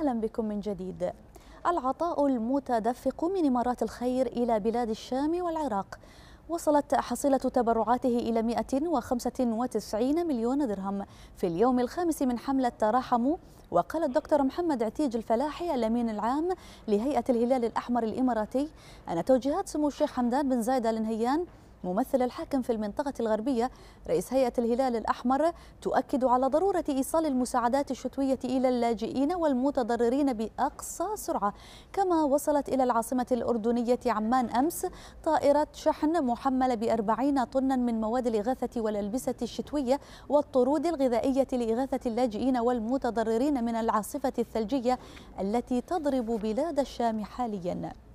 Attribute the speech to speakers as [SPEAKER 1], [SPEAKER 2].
[SPEAKER 1] أهلا بكم من جديد العطاء المتدفق من إمارات الخير إلى بلاد الشام والعراق وصلت حصيلة تبرعاته إلى 195 مليون درهم في اليوم الخامس من حملة تراحموا وقال الدكتور محمد عتيج الفلاحي الأمين العام لهيئة الهلال الأحمر الإماراتي أن توجيهات سمو الشيخ حمدان بن زايد آل نهيان ممثل الحاكم في المنطقة الغربية رئيس هيئة الهلال الأحمر تؤكد على ضرورة إيصال المساعدات الشتوية إلى اللاجئين والمتضررين بأقصى سرعة كما وصلت إلى العاصمة الأردنية عمان أمس طائرة شحن محملة بأربعين طنا من مواد الإغاثة والألبسة الشتوية والطرود الغذائية لإغاثة اللاجئين والمتضررين من العاصفة الثلجية التي تضرب بلاد الشام حالياً